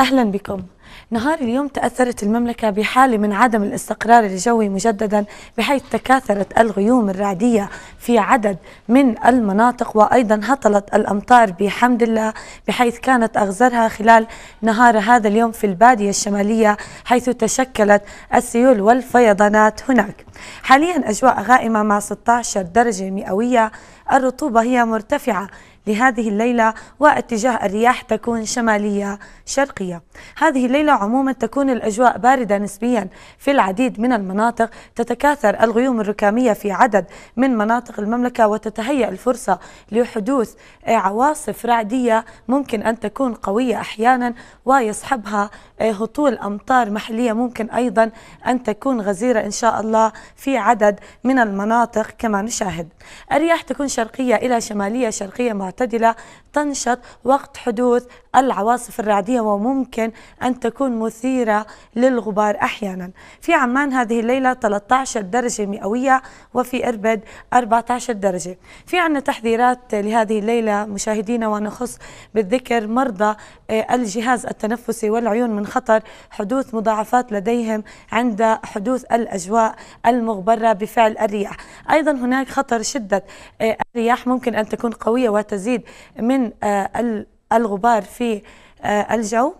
أهلا بكم نهار اليوم تأثرت المملكة بحالة من عدم الاستقرار الجوي مجددا بحيث تكاثرت الغيوم الرعدية في عدد من المناطق وأيضا هطلت الأمطار بحمد الله بحيث كانت أغزرها خلال نهار هذا اليوم في البادية الشمالية حيث تشكلت السيول والفيضانات هناك حاليا أجواء غائمة مع 16 درجة مئوية الرطوبة هي مرتفعة لهذه الليلة واتجاه الرياح تكون شمالية شرقية هذه الليلة عموما تكون الأجواء باردة نسبيا في العديد من المناطق تتكاثر الغيوم الركامية في عدد من مناطق المملكة وتتهيأ الفرصة لحدوث عواصف رعدية ممكن أن تكون قوية أحيانا ويصحبها هطول أمطار محلية ممكن أيضا أن تكون غزيرة إن شاء الله في عدد من المناطق كما نشاهد الرياح تكون شرقية إلى شمالية شرقية مع المعتدله تنشط وقت حدوث العواصف الرعدية وممكن أن تكون مثيرة للغبار أحيانا في عمان هذه الليلة 13 درجة مئوية وفي إربد 14 درجة في عنا تحذيرات لهذه الليلة مشاهدينا ونخص بالذكر مرضى آه، الجهاز التنفسي والعيون من خطر حدوث مضاعفات لديهم عند حدوث الأجواء المغبرة بفعل الرياح أيضا هناك خطر شدة آه، الرياح ممكن أن تكون قوية وتزيد من من آه، الغبار في آه، الجو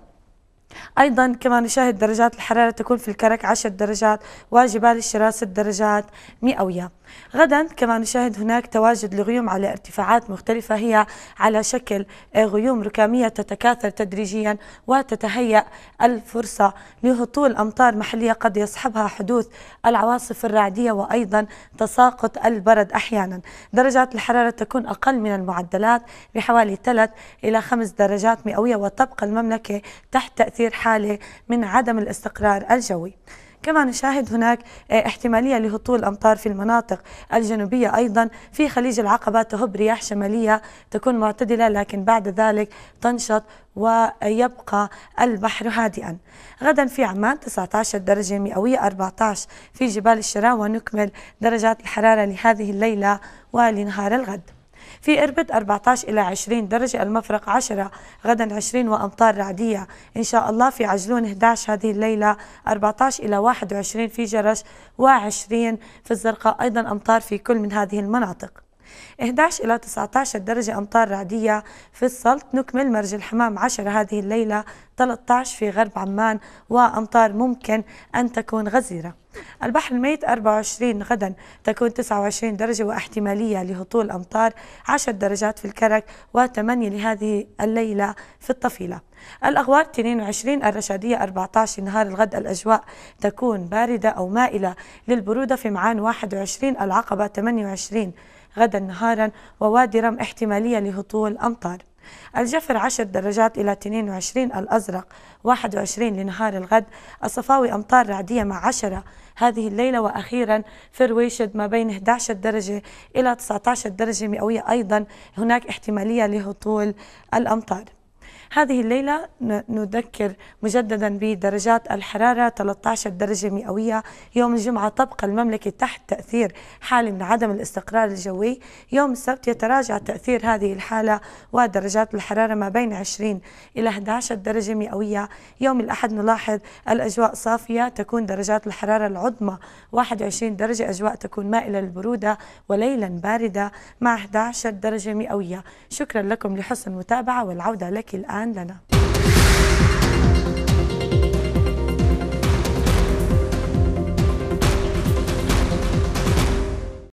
أيضا كما نشاهد درجات الحرارة تكون في الكرك 10 درجات وجبال الشراء 6 درجات مئوية غدا كما نشاهد هناك تواجد لغيوم على ارتفاعات مختلفة هي على شكل غيوم ركامية تتكاثر تدريجيا وتتهيأ الفرصة لهطول أمطار محلية قد يصحبها حدوث العواصف الرعدية وأيضا تساقط البرد أحيانا درجات الحرارة تكون أقل من المعدلات بحوالي 3 إلى 5 درجات مئوية وتبقى المملكة تحت تأثير حالة من عدم الاستقرار الجوي كما نشاهد هناك آه، احتمالية لهطول أمطار في المناطق الجنوبية أيضا في خليج العقبة تهب رياح شمالية تكون معتدلة لكن بعد ذلك تنشط ويبقى البحر هادئا غدا في عمان 19 درجة مئوية 14 في جبال الشراوة نكمل درجات الحرارة لهذه الليلة ولنهار الغد في إربد 14 إلى 20 درجة المفرق 10 غدا 20 وأمطار رعدية إن شاء الله في عجلون 11 هذه الليلة 14 إلى 21 في جرش و20 في الزرقاء أيضا أمطار في كل من هذه المناطق 11 إلى 19 درجة أمطار رعدية في السلط نكمل مرج الحمام 10 هذه الليلة 13 في غرب عمان وأمطار ممكن أن تكون غزيرة البحر الميت 24 غدا تكون 29 درجة واحتمالية لهطول أمطار 10 درجات في الكرك و8 لهذه الليلة في الطفيلة الأغوار 22 الرشادية 14 نهار الغد الأجواء تكون باردة أو مائلة للبرودة في معان 21 العقبة 28 غدا نهارا ووادي رم احتمالية لهطول أمطار الجفر 10 درجات إلى 22 الأزرق 21 لنهار الغد الصفاوي أمطار رعدية مع 10 هذه الليلة وأخيرا في رويشد ما بين 11 درجة إلى 19 درجة مئوية أيضا هناك احتمالية لهطول الأمطار هذه الليلة نذكر مجددا بدرجات الحرارة 13 درجة مئوية يوم الجمعة تبقى المملكة تحت تأثير حالة من عدم الاستقرار الجوي يوم السبت يتراجع تأثير هذه الحالة ودرجات الحرارة ما بين 20 إلى 11 درجة مئوية يوم الأحد نلاحظ الأجواء صافية تكون درجات الحرارة العظمى 21 درجة أجواء تكون مائلة للبرودة وليلا باردة مع 11 درجة مئوية شكرا لكم لحسن المتابعة والعودة لك الآن الآن لنا